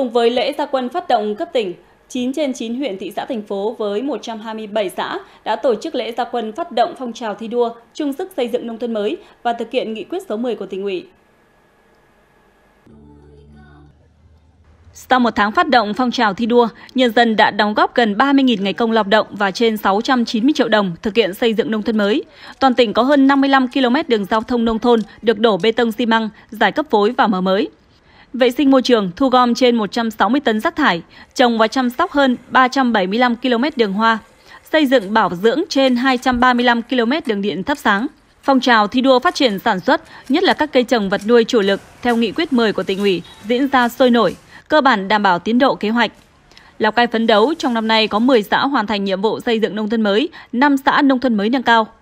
Cùng với lễ gia quân phát động cấp tỉnh, 9 trên 9 huyện thị xã thành phố với 127 xã đã tổ chức lễ gia quân phát động phong trào thi đua chung sức xây dựng nông thôn mới và thực hiện nghị quyết số 10 của tỉnh ủy. Sau một tháng phát động phong trào thi đua, nhân dân đã đóng góp gần 30.000 ngày công lao động và trên 690 triệu đồng thực hiện xây dựng nông thôn mới. Toàn tỉnh có hơn 55 km đường giao thông nông thôn được đổ bê tông xi măng, giải cấp phối và mở mới vệ sinh môi trường, thu gom trên 160 tấn rác thải, trồng và chăm sóc hơn 375 km đường hoa, xây dựng bảo dưỡng trên 235 km đường điện thắp sáng. Phong trào thi đua phát triển sản xuất, nhất là các cây trồng vật nuôi chủ lực theo nghị quyết 10 của tỉnh ủy diễn ra sôi nổi, cơ bản đảm bảo tiến độ kế hoạch. Lào Cai phấn đấu trong năm nay có 10 xã hoàn thành nhiệm vụ xây dựng nông thôn mới, 5 xã nông thôn mới nâng cao.